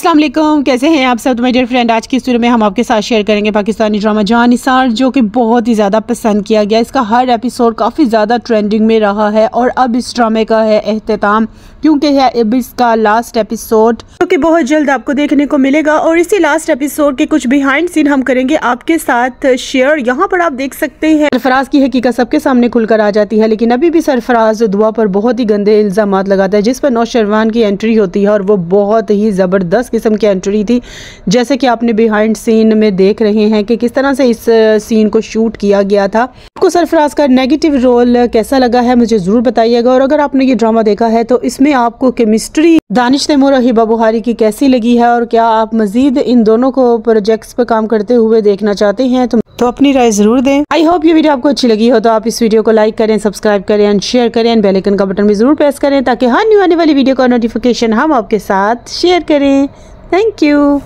السلام علیکم کیسے ہیں آپ سب میرے ڈیئر فرینڈ آج کی سیو میں ہم آپ کے ساتھ شیئر کریں گے پاکستانی ڈرامہ جان نثار جو کہ بہت ہی زیادہ پسند کیا گیا اس کا ہر ایپیسوڈ کافی زیادہ ٹرینڈنگ میں رہا ہے اور اب اس ڈرامے کا ہے احتام کیونکہ ہے اب اس کا لاسٹ ایپیسوڈ جو کہ بہت جلد آپ کو دیکھنے کو ملے گا اور اسی لاسٹ ایپیسوڈ کے کچھ بیہائنڈ سین ہم کریں گے آپ کے ساتھ شیئر یہاں پر آپ دیکھ سکتے ہیں سرفراز کی حقیقت سب کے سامنے کھل کر آ جاتی ہے لیکن ابھی بھی سرفراز دعا پر بہت ہی گندے الزامات لگاتا ہے جس پر نوشروان کی انٹری ہوتی ہے اور وہ بہت ہی زبردست قسم کی انٹری تھی جیسے کہ آپ نے بیہائنڈ سین میں دیکھ رہے ہیں کہ کس طرح سے اس سین کو شوٹ کیا گیا تھا آپ کو سرفراز کا نیگیٹو رول کیسا لگا ہے مجھے ضرور بتائیے گا اور اگر آپ نے یہ ڈراما دیکھا ہے تو اس میں آپ کو کیمسٹری دانش تمور ہی کی کیسی لگی ہے اور کیا آپ مزید ان دونوں کو پروجیکٹس پر کام کرتے ہوئے دیکھنا چاہتے ہیں تو اپنی رائے ضرور دیں آئی ہوپ یہ ویڈیو آپ کو اچھی لگی ہو تو آپ اس ویڈیو کو لائک کریں سبسکرائب کریں شیئر کریں بیل ایکن کا بٹن بھی ضرور پریس کریں تاکہ ہر نیو آنے والی ویڈیو کا نوٹیفکیشن ہم آپ کے ساتھ شیئر کریں تھینک یو